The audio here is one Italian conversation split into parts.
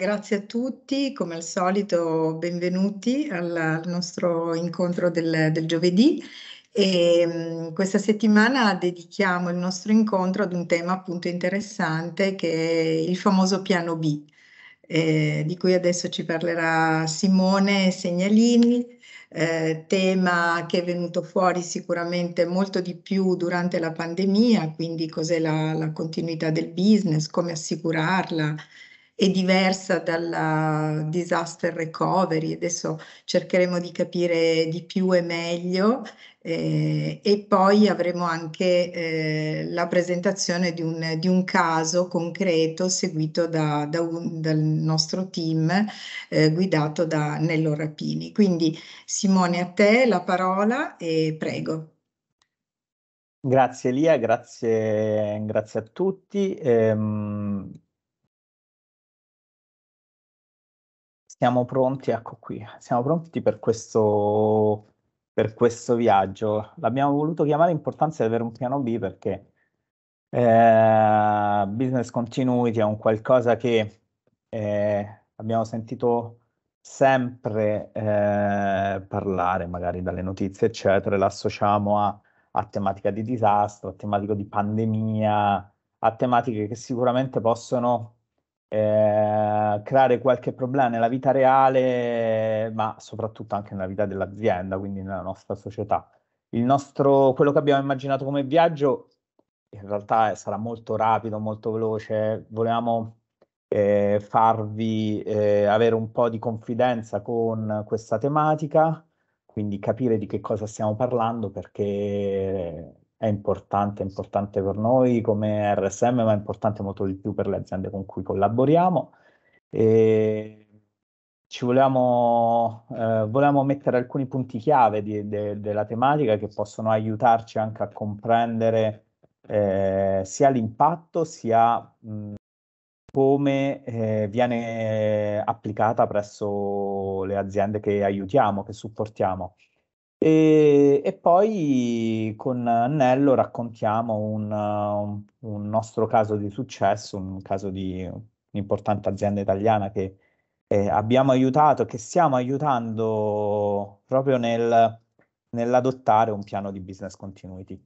Grazie a tutti, come al solito benvenuti al nostro incontro del, del giovedì. E, ehm, mh, questa settimana dedichiamo il nostro incontro ad un tema appunto interessante che è il famoso piano B, eh, di cui adesso ci parlerà Simone Segnalini, eh, tema che è venuto fuori sicuramente molto di più durante la pandemia, quindi cos'è la, la continuità del business, come assicurarla, è diversa dalla disaster recovery, adesso cercheremo di capire di più e meglio eh, e poi avremo anche eh, la presentazione di un, di un, caso concreto seguito da, da un, dal nostro team eh, guidato da Nello Rapini. Quindi Simone a te la parola e prego. Grazie Lia, grazie, grazie a tutti. Ehm siamo pronti, ecco qui, siamo pronti per questo, per questo viaggio. L'abbiamo voluto chiamare importanza di avere un piano B perché eh, business continuity è un qualcosa che eh, abbiamo sentito sempre eh, parlare magari dalle notizie, eccetera, l'associamo a, a, tematica di disastro, a tematica di pandemia, a tematiche che sicuramente possono eh, creare qualche problema nella vita reale, ma soprattutto anche nella vita dell'azienda, quindi nella nostra società. Il nostro, quello che abbiamo immaginato come viaggio in realtà eh, sarà molto rapido, molto veloce. Volevamo eh, farvi eh, avere un po' di confidenza con questa tematica, quindi capire di che cosa stiamo parlando perché è importante, è importante per noi come RSM, ma è importante molto di più per le aziende con cui collaboriamo. E ci volevamo, eh, volevamo mettere alcuni punti chiave di, de, della tematica che possono aiutarci anche a comprendere eh, sia l'impatto sia mh, come eh, viene applicata presso le aziende che aiutiamo, che supportiamo. E, e, poi con Nello raccontiamo un, un, nostro caso di successo, un caso di un'importante azienda italiana che eh, abbiamo aiutato, che stiamo aiutando proprio nel, nell'adottare un piano di business continuity.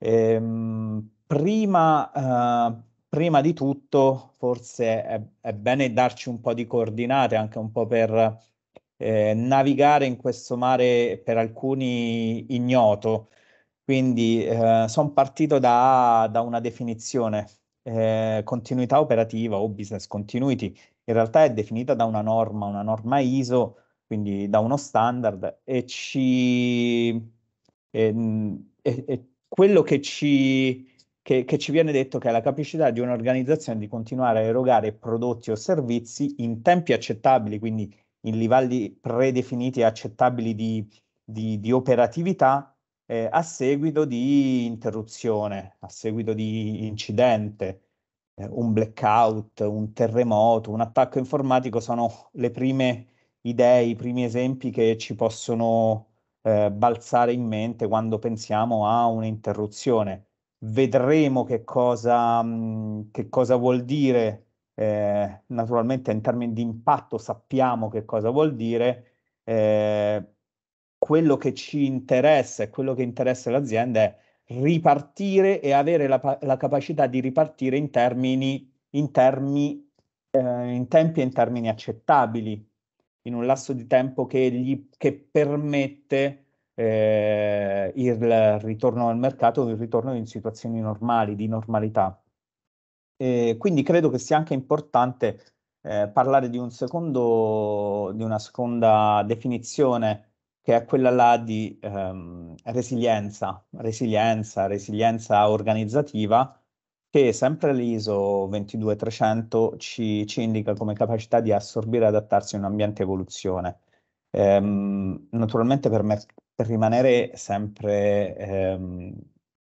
Ehm, prima, eh, prima, di tutto, forse è, è bene darci un po' di coordinate anche un po' per eh, navigare in questo mare per alcuni ignoto. Quindi eh, sono partito da, da, una definizione, eh, continuità operativa o business continuity, in realtà è definita da una norma, una norma ISO, quindi da uno standard e ci... E, mm, e, e quello che ci, che, che ci viene detto che è la capacità di un'organizzazione di continuare a erogare prodotti o servizi in tempi accettabili, quindi in livelli predefiniti e accettabili di, di, di operatività eh, a seguito di interruzione, a seguito di incidente, eh, un blackout, un terremoto, un attacco informatico sono le prime idee, i primi esempi che ci possono eh, balzare in mente quando pensiamo a un'interruzione. Vedremo che cosa, mm, che cosa vuol dire eh, naturalmente in termini di impatto sappiamo che cosa vuol dire, eh, quello che ci interessa e quello che interessa l'azienda è ripartire e avere la, la capacità di ripartire in termini, in, termini, eh, in tempi e in termini accettabili, in un lasso di tempo che, gli, che permette eh, il ritorno al mercato, il ritorno in situazioni normali, di normalità. E quindi credo che sia anche importante eh, parlare di, un secondo, di una seconda definizione che è quella là di ehm, resilienza, resilienza, resilienza organizzativa che sempre l'ISO 22300 ci, ci, indica come capacità di assorbire e adattarsi a un ambiente evoluzione. Ehm, naturalmente per, me, per, rimanere sempre ehm,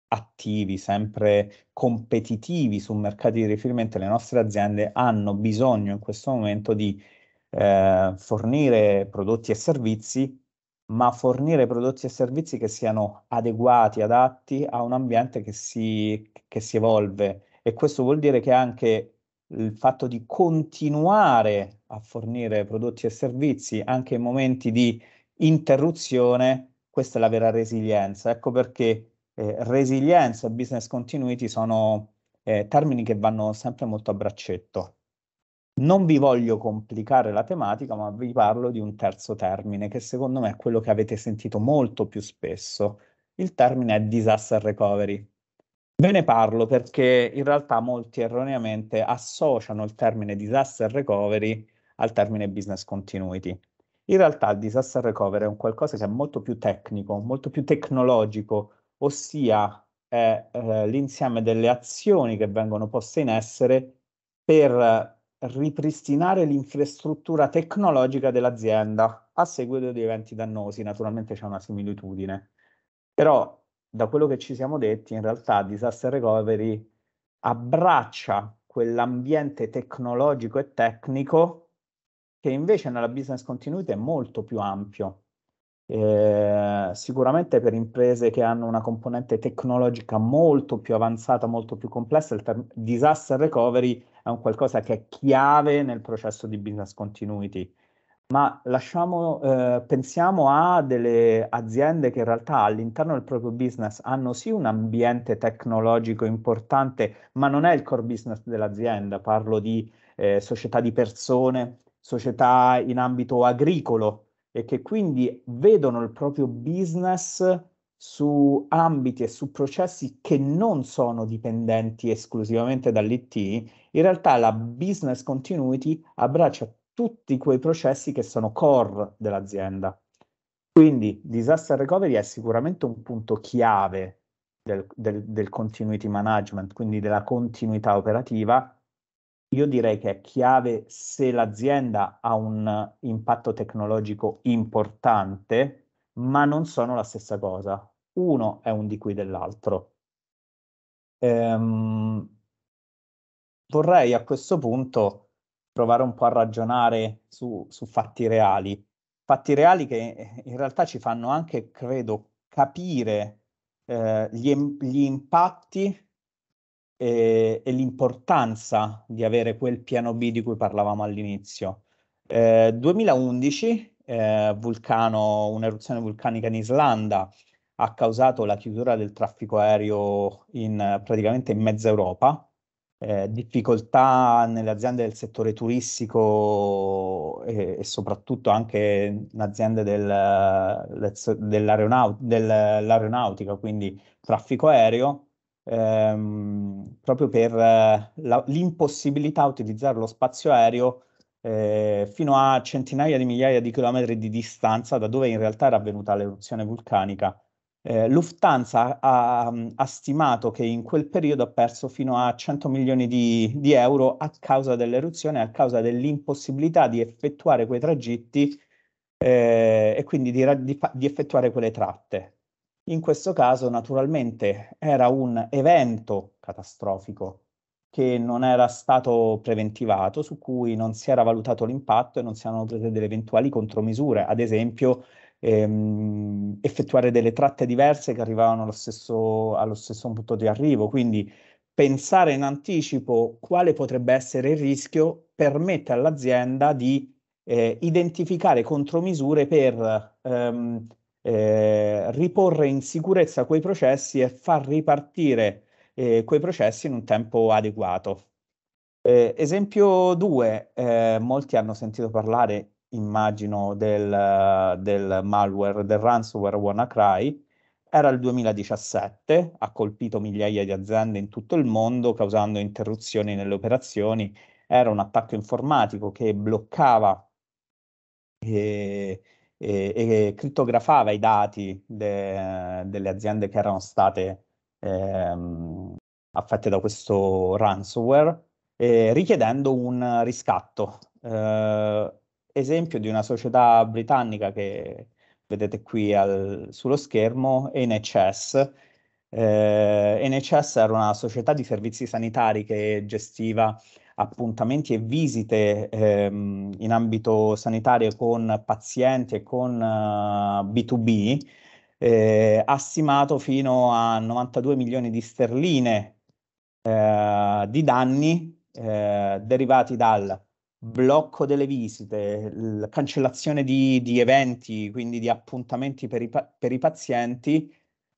attivi, sempre competitivi sul mercato di riferimento, le nostre aziende hanno bisogno in questo momento di eh, fornire prodotti e servizi, ma fornire prodotti e servizi che siano adeguati, adatti a un ambiente che si, che si evolve. E questo vuol dire che anche il fatto di continuare a fornire prodotti e servizi anche in momenti di interruzione, questa è la vera resilienza. Ecco perché eh, resilienza e business continuity sono eh, termini che vanno sempre molto a braccetto. Non vi voglio complicare la tematica, ma vi parlo di un terzo termine che secondo me è quello che avete sentito molto più spesso. Il termine è disaster recovery. Ve ne parlo perché in realtà molti erroneamente associano il termine disaster recovery al termine business continuity. In realtà il disaster recovery è un qualcosa che è molto più tecnico, molto più tecnologico, ossia è eh, l'insieme delle azioni che vengono poste in essere per ripristinare l'infrastruttura tecnologica dell'azienda a seguito di eventi dannosi. Naturalmente c'è una similitudine, però da quello che ci siamo detti, in realtà Disaster Recovery abbraccia quell'ambiente tecnologico e tecnico che invece nella business continuity è molto più ampio eh, sicuramente per imprese che hanno una componente tecnologica molto più avanzata, molto più complessa, il ter- disaster recovery è un qualcosa che è chiave nel processo di business continuity. Ma lasciamo, eh, pensiamo a delle aziende che in realtà all'interno del proprio business hanno sì un ambiente tecnologico importante, ma non è il core business dell'azienda. Parlo di eh, società di persone, società in ambito agricolo, e che quindi vedono il proprio business su ambiti e su processi che non sono dipendenti esclusivamente dall'IT, in realtà la business continuity abbraccia tutti quei processi che sono core dell'azienda. Quindi disaster recovery è sicuramente un punto chiave del, del, del continuity management, quindi della continuità operativa, io direi che è chiave se l'azienda ha un impatto tecnologico importante, ma non sono la stessa cosa. Uno è un di qui dell'altro. Ehm, vorrei a questo punto provare un po' a ragionare su, su fatti reali. Fatti reali che eh, in realtà ci fanno anche, credo, capire eh, gli, gli impatti e, eh, e l'importanza di avere quel piano B di cui parlavamo all'inizio. Eh, 2011, eh, vulcano, un'eruzione vulcanica in Islanda ha causato la chiusura del traffico aereo in, praticamente in mezza Europa, eh, difficoltà nelle aziende del settore turistico e, eh, e soprattutto anche in aziende del, dell'aeronautica, quindi traffico aereo, ehm, proprio per eh, la, l'impossibilità di utilizzare lo spazio aereo eh, fino a centinaia di migliaia di chilometri di distanza da dove in realtà era avvenuta l'eruzione vulcanica. Eh, Lufthansa ha, ha, stimato che in quel periodo ha perso fino a 100 milioni di, di euro a causa dell'eruzione, a causa dell'impossibilità di effettuare quei tragitti eh, e quindi di, di, di effettuare quelle tratte. In questo caso, naturalmente, era un evento catastrofico che non era stato preventivato, su cui non si era valutato l'impatto e non si erano prese delle eventuali contromisure, ad esempio ehm, effettuare delle tratte diverse che arrivavano allo stesso, allo stesso punto di arrivo. Quindi pensare in anticipo quale potrebbe essere il rischio permette all'azienda di eh, identificare contromisure per ehm, eh, riporre in sicurezza quei processi e far ripartire eh, quei processi in un tempo adeguato. Eh, esempio 2, eh, molti hanno sentito parlare, immagino, del, del malware, del ransomware WannaCry, era il 2017, ha colpito migliaia di aziende in tutto il mondo causando interruzioni nelle operazioni, era un attacco informatico che bloccava eh, e, e crittografava i dati de, delle aziende che erano state ehm, affette da questo ransomware, eh, richiedendo un riscatto. Eh, esempio di una società britannica che vedete qui al, sullo schermo, NHS. Eh, NHS era una società di servizi sanitari che gestiva appuntamenti e visite ehm, in ambito sanitario con pazienti e con uh, B2B, eh, ha eh, stimato fino a 92 milioni di sterline eh, di danni eh, derivati dal blocco delle visite, la cancellazione di, di eventi, quindi di appuntamenti per i, per i pazienti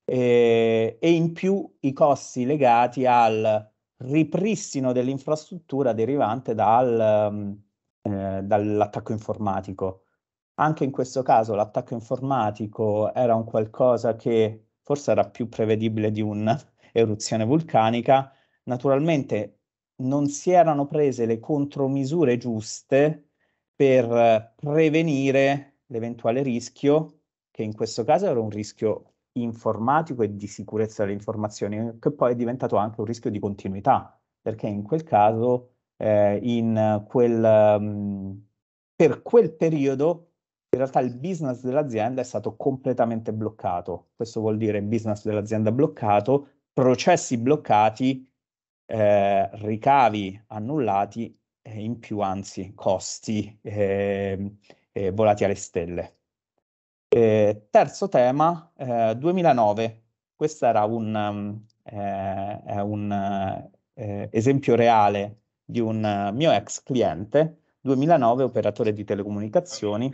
eh, e in più i costi legati al ripristino dell'infrastruttura derivante dal, ehm, eh, dall'attacco informatico. Anche in questo caso l'attacco informatico era un qualcosa che forse era più prevedibile di un'eruzione vulcanica. Naturalmente non si erano prese le contromisure giuste per prevenire l'eventuale rischio, che in questo caso era un rischio informatico e di sicurezza delle informazioni, che poi è diventato anche un rischio di continuità, perché in quel caso, eh, in quel, um, per quel periodo, in realtà il business dell'azienda è stato completamente bloccato. Questo vuol dire business dell'azienda bloccato, processi bloccati, eh, ricavi annullati e in più anzi costi ehm, eh, volati alle stelle. Eh, terzo tema, eh, 2009. Questo era un, eh, un eh, esempio reale di un mio ex cliente, 2009 operatore di telecomunicazioni,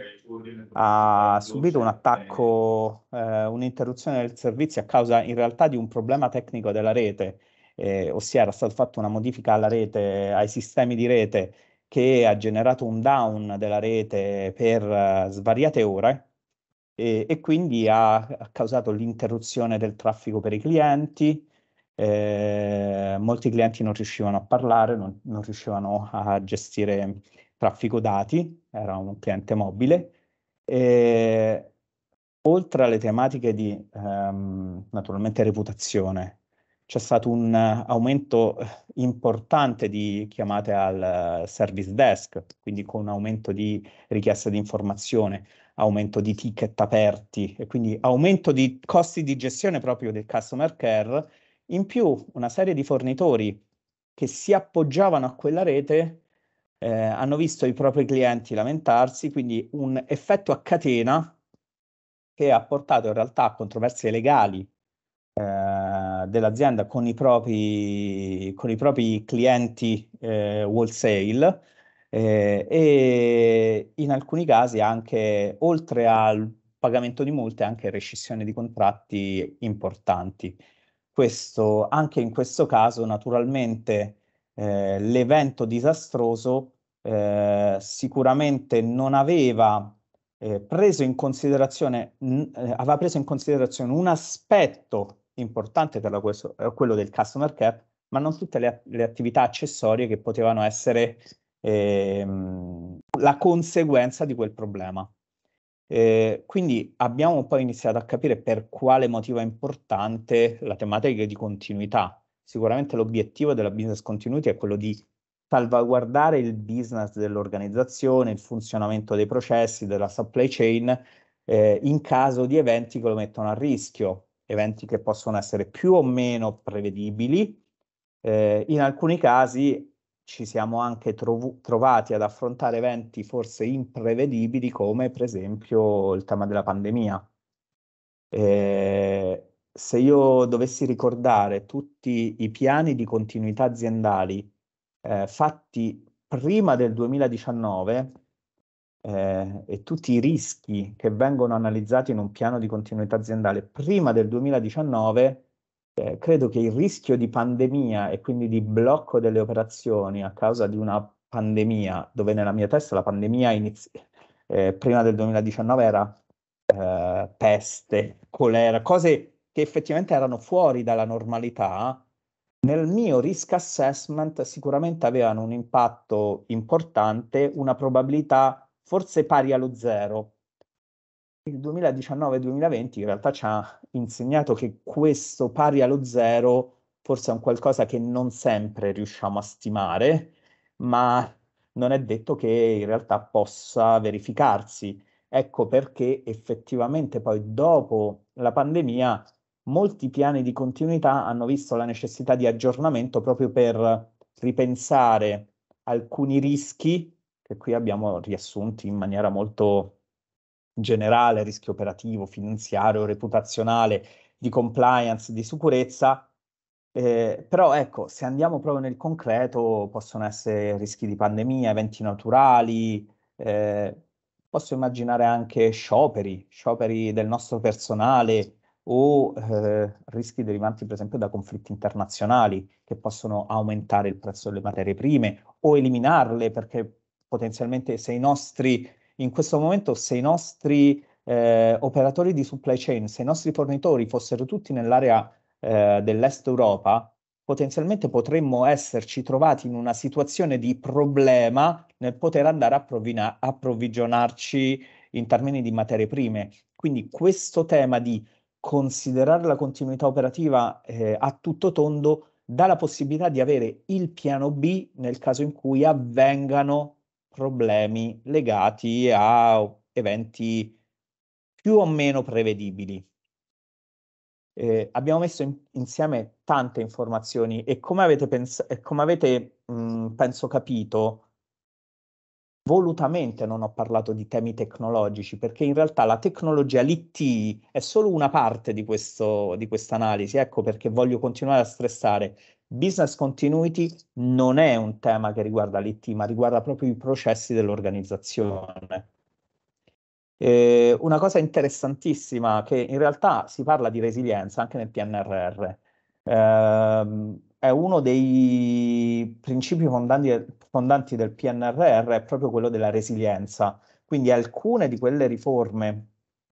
ha subito un attacco, eh, un'interruzione del servizio a causa in realtà di un problema tecnico della rete, eh, ossia era stata fatta una modifica alla rete, ai sistemi di rete che ha generato un down della rete per svariate ore e, e quindi ha, ha causato l'interruzione del traffico per i clienti, eh, molti clienti non riuscivano a parlare, non, non, riuscivano a gestire mm, traffico dati, era un cliente mobile. E, oltre alle tematiche di ehm, naturalmente reputazione, c'è stato un aumento importante di chiamate al eh, service desk, quindi con un aumento di richieste di informazione, aumento di ticket aperti e quindi aumento di costi di gestione proprio del customer care, in più una serie di fornitori che si appoggiavano a quella rete eh, hanno visto i propri clienti lamentarsi, quindi un effetto a catena che ha portato in realtà a controversie legali eh, dell'azienda con i propri, con i propri clienti eh, wholesale eh, e in alcuni casi anche oltre al pagamento di multe anche rescissione di contratti importanti. Questo, anche in questo caso naturalmente eh, l'evento disastroso eh, sicuramente non aveva eh, preso in considerazione, mh, eh, aveva preso in considerazione un aspetto importante per la, questo, eh, quello del customer cap, ma non tutte le, le attività accessorie che potevano essere ehm, la conseguenza di quel problema. Eh, quindi abbiamo poi iniziato a capire per quale motivo è importante la tematica di continuità. Sicuramente l'obiettivo della business continuity è quello di salvaguardare il business dell'organizzazione, il funzionamento dei processi, della supply chain, eh, in caso di eventi che lo mettono a rischio, eventi che possono essere più o meno prevedibili. Eh, in alcuni casi ci siamo anche trov- trovati ad affrontare eventi forse imprevedibili come per esempio il tema della pandemia. Eh, se io dovessi ricordare tutti i piani di continuità aziendali eh, fatti prima del 2019 eh, e tutti i rischi che vengono analizzati in un piano di continuità aziendale prima del 2019, eh, credo che il rischio di pandemia e quindi di blocco delle operazioni a causa di una pandemia, dove nella mia testa la pandemia inizi- eh, prima del 2019 era eh, peste, colera, cose che effettivamente erano fuori dalla normalità, nel mio risk assessment sicuramente avevano un impatto importante, una probabilità forse pari allo zero, il 2019-2020 in realtà ci ha insegnato che questo pari allo zero forse è un qualcosa che non sempre riusciamo a stimare, ma non è detto che in realtà possa verificarsi. Ecco perché effettivamente poi dopo la pandemia molti piani di continuità hanno visto la necessità di aggiornamento proprio per ripensare alcuni rischi che qui abbiamo riassunti in maniera molto generale, rischio operativo, finanziario, reputazionale, di compliance, di sicurezza, eh, però ecco, se andiamo proprio nel concreto, possono essere rischi di pandemia, eventi naturali, eh, posso immaginare anche scioperi, scioperi del nostro personale o eh, rischi derivanti per esempio da conflitti internazionali che possono aumentare il prezzo delle materie prime o eliminarle perché potenzialmente se i nostri in questo momento se i nostri eh, operatori di supply chain, se i nostri fornitori fossero tutti nell'area eh, dell'est Europa, potenzialmente potremmo esserci trovati in una situazione di problema nel poter andare a provina- approvvigionarci in termini di materie prime. Quindi questo tema di considerare la continuità operativa eh, a tutto tondo dà la possibilità di avere il piano B nel caso in cui avvengano problemi legati a eventi più o meno prevedibili. Eh, abbiamo messo in, insieme tante informazioni e come avete, pens- e come avete mh, penso capito, volutamente non ho parlato di temi tecnologici perché in realtà la tecnologia, l'IT, è solo una parte di, questo, di quest'analisi. Ecco perché voglio continuare a stressare Business continuity non è un tema che riguarda l'IT, ma riguarda proprio i processi dell'organizzazione. Eh, una cosa interessantissima che in realtà si parla di resilienza anche nel PNRR. Eh, è uno dei principi fondanti, fondanti del PNRR, è proprio quello della resilienza. Quindi alcune di quelle riforme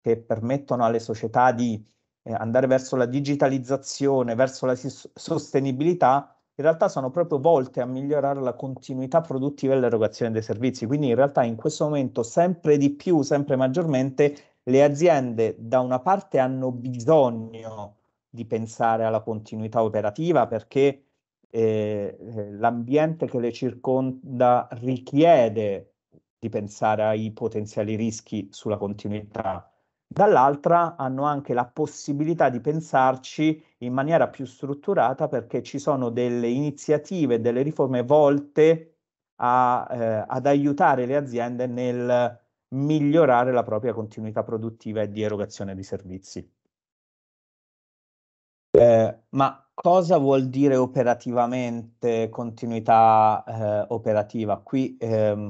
che permettono alle società di eh, andare verso la digitalizzazione, verso la sostenibilità, in realtà sono proprio volte a migliorare la continuità produttiva e l'erogazione dei servizi. Quindi in realtà in questo momento sempre di più, sempre maggiormente, le aziende da una parte hanno bisogno di pensare alla continuità operativa perché eh, eh l'ambiente che le circonda richiede di pensare ai potenziali rischi sulla continuità dall'altra hanno anche la possibilità di pensarci in maniera più strutturata perché ci sono delle iniziative, delle riforme volte a, eh, ad aiutare le aziende nel migliorare la propria continuità produttiva e di erogazione di servizi. Eh, ma cosa vuol dire operativamente continuità eh, operativa? Qui ehm,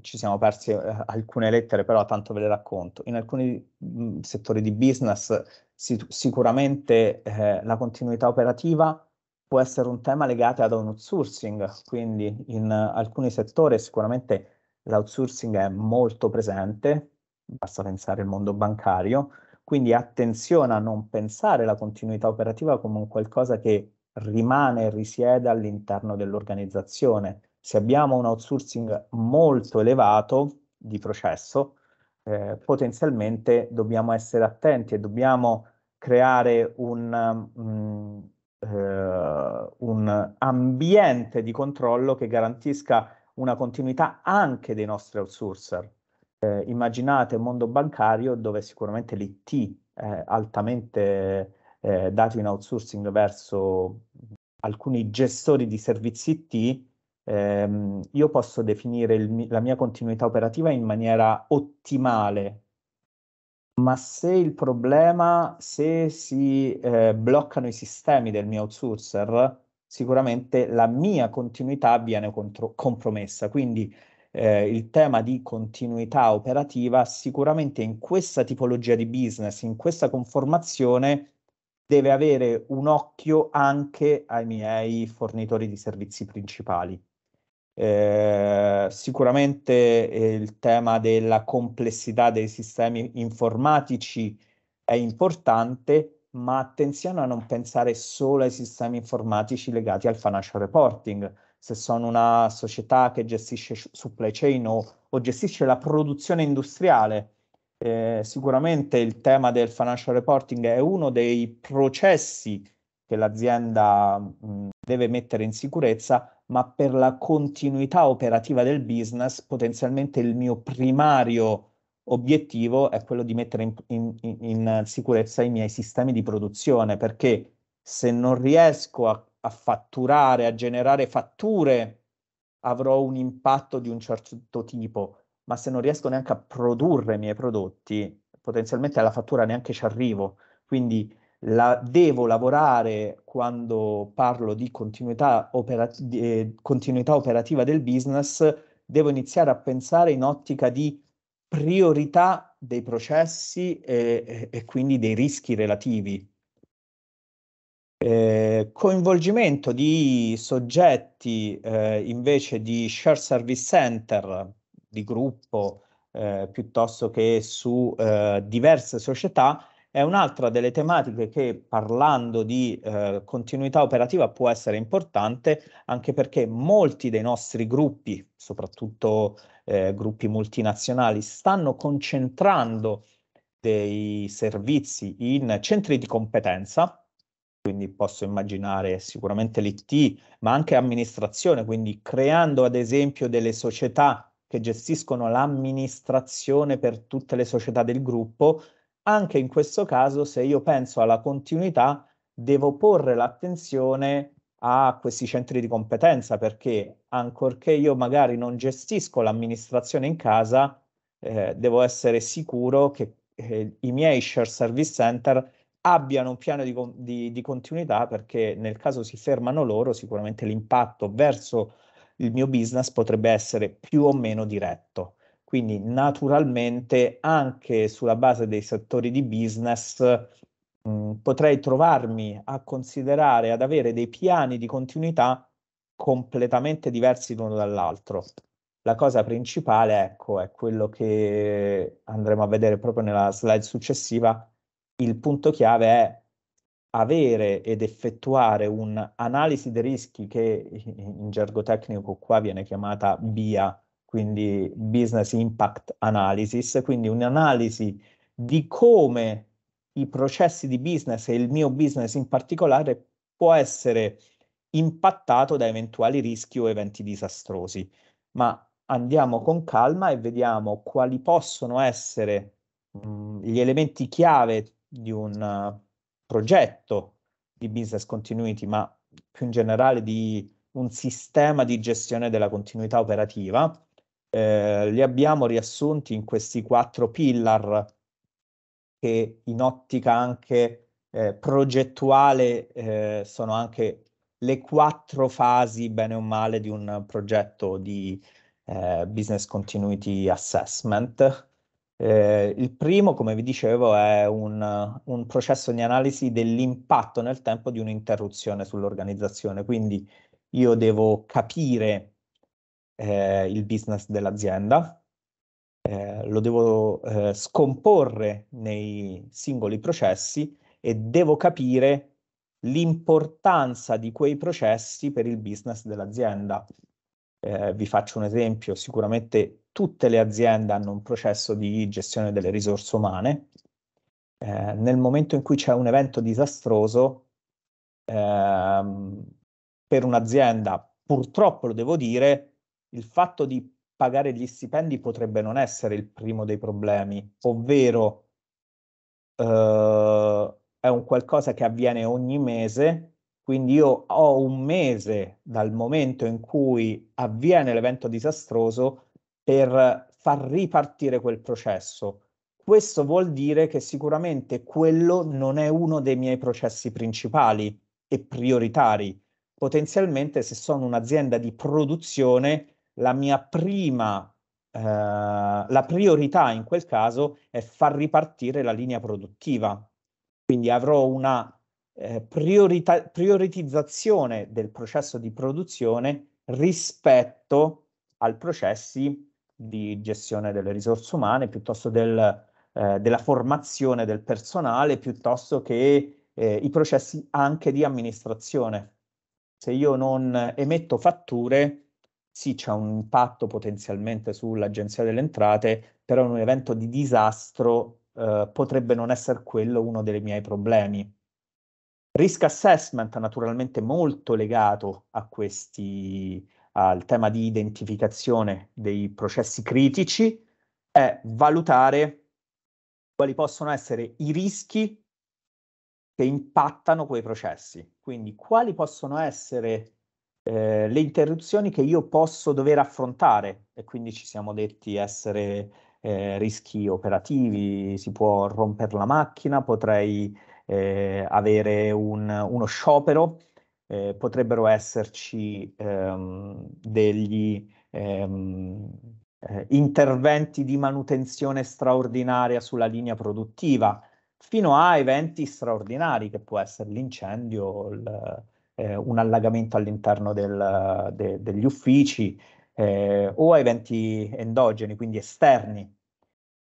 ci siamo persi eh, alcune lettere, però tanto ve le racconto. In alcuni mm, settori di business sic- sicuramente eh, la continuità operativa può essere un tema legato ad un outsourcing, quindi in alcuni settori sicuramente l'outsourcing è molto presente, basta pensare al mondo bancario, quindi attenzione a non pensare la continuità operativa come un qualcosa che rimane e risiede all'interno dell'organizzazione se abbiamo un outsourcing molto elevato di processo, eh, potenzialmente dobbiamo essere attenti e dobbiamo creare un, um, eh, un ambiente di controllo che garantisca una continuità anche dei nostri outsourcer. Eh, immaginate un mondo bancario dove sicuramente l'IT è altamente eh, dato in outsourcing verso alcuni gestori di servizi IT ehm, io posso definire il, la mia continuità operativa in maniera ottimale, ma se il problema, se si eh, bloccano i sistemi del mio outsourcer, sicuramente la mia continuità viene contro- compromessa. Quindi eh, il tema di continuità operativa sicuramente in questa tipologia di business, in questa conformazione, deve avere un occhio anche ai miei fornitori di servizi principali. Eh, sicuramente eh, il tema della complessità dei sistemi informatici è importante, ma attenzione a non pensare solo ai sistemi informatici legati al financial reporting. Se sono una società che gestisce supply chain o, o gestisce la produzione industriale, eh, sicuramente il tema del financial reporting è uno dei processi che l'azienda mh, deve mettere in sicurezza, ma per la continuità operativa del business potenzialmente il mio primario obiettivo è quello di mettere in, in, in sicurezza i miei sistemi di produzione, perché se non riesco a, a fatturare, a generare fatture, avrò un impatto di un certo tipo, ma se non riesco neanche a produrre i miei prodotti, potenzialmente alla fattura neanche ci arrivo. Quindi la devo lavorare quando parlo di continuità, operati- eh, continuità operativa del business, devo iniziare a pensare in ottica di priorità dei processi e, e, e quindi dei rischi relativi. Eh, coinvolgimento di soggetti eh, invece di share service center, di gruppo, eh, piuttosto che su eh, diverse società, è un'altra delle tematiche che parlando di eh, continuità operativa può essere importante anche perché molti dei nostri gruppi, soprattutto eh, gruppi multinazionali, stanno concentrando dei servizi in centri di competenza, quindi posso immaginare sicuramente l'IT, ma anche amministrazione, quindi creando ad esempio delle società che gestiscono l'amministrazione per tutte le società del gruppo, anche in questo caso, se io penso alla continuità, devo porre l'attenzione a questi centri di competenza perché ancorché io magari non gestisco l'amministrazione in casa, eh, devo essere sicuro che eh, i miei share service center abbiano un piano di, di, di, continuità perché nel caso si fermano loro sicuramente l'impatto verso il mio business potrebbe essere più o meno diretto. Quindi naturalmente anche sulla base dei settori di business mh, potrei trovarmi a considerare, ad avere dei piani di continuità completamente diversi l'uno dall'altro. La cosa principale, ecco, è quello che andremo a vedere proprio nella slide successiva. Il punto chiave è avere ed effettuare un'analisi dei rischi che in gergo tecnico qua viene chiamata BIA, quindi Business Impact Analysis, quindi un'analisi di come i processi di business e il mio business in particolare può essere impattato da eventuali rischi o eventi disastrosi. Ma andiamo con calma e vediamo quali possono essere mm, gli elementi chiave di un uh, progetto di business continuity, ma più in generale di un sistema di gestione della continuità operativa eh, li abbiamo riassunti in questi quattro pillar che in ottica anche eh, progettuale eh, sono anche le quattro fasi, bene o male, di un progetto di eh, business continuity assessment. Eh, il primo, come vi dicevo, è un, un processo di analisi dell'impatto nel tempo di un'interruzione sull'organizzazione, quindi io devo capire eh, il business dell'azienda, eh, lo devo eh, scomporre nei singoli processi e devo capire l'importanza di quei processi per il business dell'azienda. Eh, vi faccio un esempio, sicuramente tutte le aziende hanno un processo di gestione delle risorse umane. Eh, nel momento in cui c'è un evento disastroso, ehm, per un'azienda, purtroppo lo devo dire, il fatto di pagare gli stipendi potrebbe non essere il primo dei problemi, ovvero eh, è un qualcosa che avviene ogni mese, quindi io ho un mese dal momento in cui avviene l'evento disastroso per far ripartire quel processo. Questo vuol dire che sicuramente quello non è uno dei miei processi principali e prioritari. Potenzialmente, se sono un'azienda di produzione, la mia prima eh, la priorità in quel caso è far ripartire la linea produttiva. Quindi avrò una eh, priorita- prioritizzazione del processo di produzione rispetto ai processi di gestione delle risorse umane, piuttosto del, eh, della formazione del personale, piuttosto che eh, i processi anche di amministrazione. Se io non emetto fatture, sì, c'è un impatto potenzialmente sull'agenzia delle entrate, però in un evento di disastro eh, potrebbe non essere quello uno dei miei problemi. Risk assessment naturalmente molto legato a questi, al tema di identificazione dei processi critici, è valutare quali possono essere i rischi che impattano quei processi. Quindi quali possono essere eh, le interruzioni che io posso dover affrontare e quindi ci siamo detti essere eh, rischi operativi, si può rompere la macchina, potrei eh, avere un, uno sciopero, eh, potrebbero esserci ehm, degli ehm, eh, interventi di manutenzione straordinaria sulla linea produttiva, fino a eventi straordinari che può essere l'incendio, il, eh, un allagamento all'interno del, de, degli uffici eh, o a eventi endogeni, quindi esterni.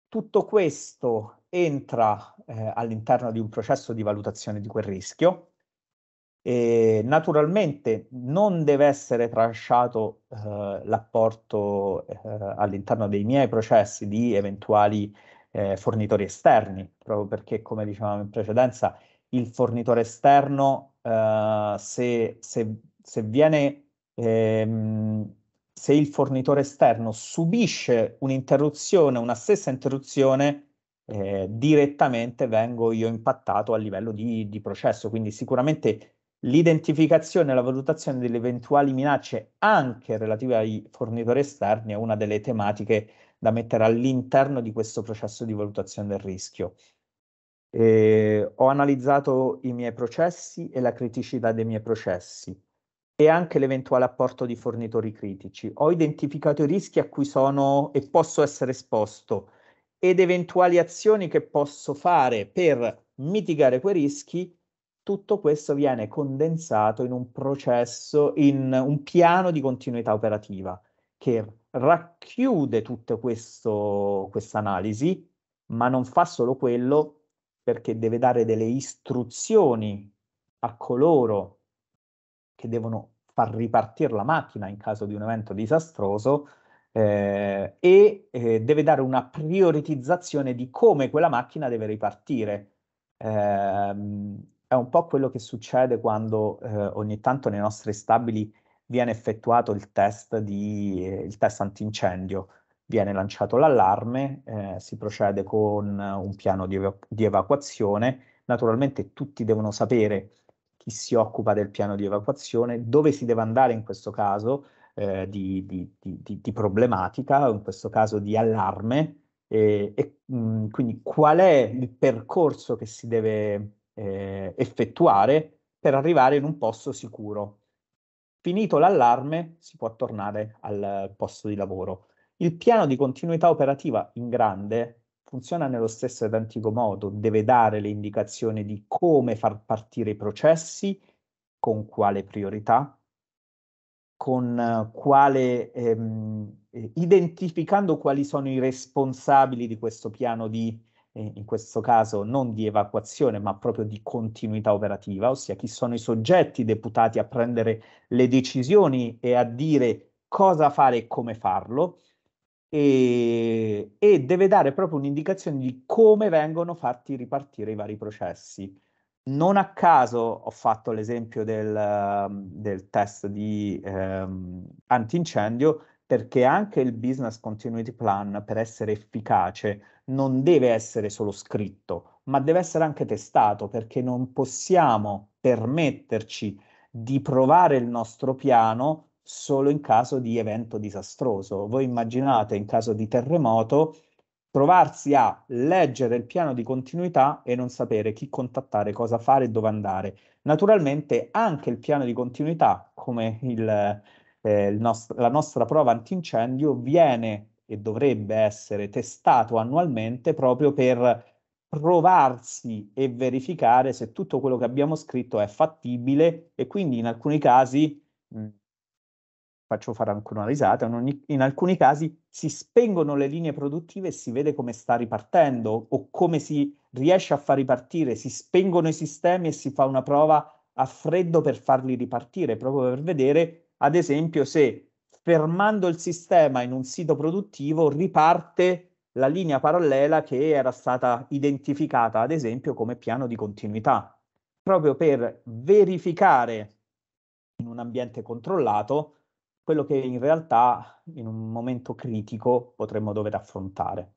Tutto questo entra eh, all'interno di un processo di valutazione di quel rischio e naturalmente non deve essere trasciato eh, l'apporto eh, all'interno dei miei processi di eventuali eh, fornitori esterni, proprio perché, come dicevamo in precedenza, il fornitore esterno uh, se, se, se, viene, ehm, se il fornitore esterno subisce un'interruzione, una stessa interruzione, eh, direttamente vengo io impattato a livello di, di processo. Quindi sicuramente l'identificazione e la valutazione delle eventuali minacce anche relative ai fornitori esterni è una delle tematiche da mettere all'interno di questo processo di valutazione del rischio. Eh, ho analizzato i miei processi e la criticità dei miei processi e anche l'eventuale apporto di fornitori critici. Ho identificato i rischi a cui sono e posso essere esposto ed eventuali azioni che posso fare per mitigare quei rischi. Tutto questo viene condensato in un processo, in un piano di continuità operativa che racchiude tutta questa analisi, ma non fa solo quello, perché deve dare delle istruzioni a coloro che devono far ripartire la macchina in caso di un evento disastroso eh, e eh, deve dare una prioritizzazione di come quella macchina deve ripartire. Eh, è un po' quello che succede quando eh, ogni tanto nei nostri stabili viene effettuato il test, di, eh, il test antincendio viene lanciato l'allarme, eh, si procede con un piano di, evacu- di, evacuazione, naturalmente tutti devono sapere chi si occupa del piano di evacuazione, dove si deve andare in questo caso eh, di, di, di, problematica, in questo caso di allarme, e, e mh, mm, quindi qual è il percorso che si deve eh, effettuare per arrivare in un posto sicuro. Finito l'allarme si può tornare al posto di lavoro il piano di continuità operativa in grande funziona nello stesso ed antico modo, deve dare le indicazioni di come far partire i processi, con quale priorità, con eh, quale, ehm, eh, identificando quali sono i responsabili di questo piano di, eh, in questo caso non di evacuazione, ma proprio di continuità operativa, ossia chi sono i soggetti deputati a prendere le decisioni e a dire cosa fare e come farlo, e, e deve dare proprio un'indicazione di come vengono fatti ripartire i vari processi. Non a caso ho fatto l'esempio del, um, del test di ehm, antincendio perché anche il business continuity plan per essere efficace non deve essere solo scritto, ma deve essere anche testato perché non possiamo permetterci di provare il nostro piano solo in caso di evento disastroso. Voi immaginate in caso di terremoto trovarsi a leggere il piano di continuità e non sapere chi contattare, cosa fare e dove andare. Naturalmente anche il piano di continuità, come il, eh, il nost- la nostra prova antincendio, viene e dovrebbe essere testato annualmente proprio per provarsi e verificare se tutto quello che abbiamo scritto è fattibile e quindi in alcuni casi mh, faccio fare anche una risata, in, ogni, in, alcuni casi si spengono le linee produttive e si vede come sta ripartendo o come si riesce a far ripartire, si spengono i sistemi e si fa una prova a freddo per farli ripartire, proprio per vedere, ad esempio, se fermando il sistema in un sito produttivo riparte la linea parallela che era stata identificata, ad esempio, come piano di continuità, proprio per verificare in un ambiente controllato quello che in realtà in un momento critico potremmo dover affrontare.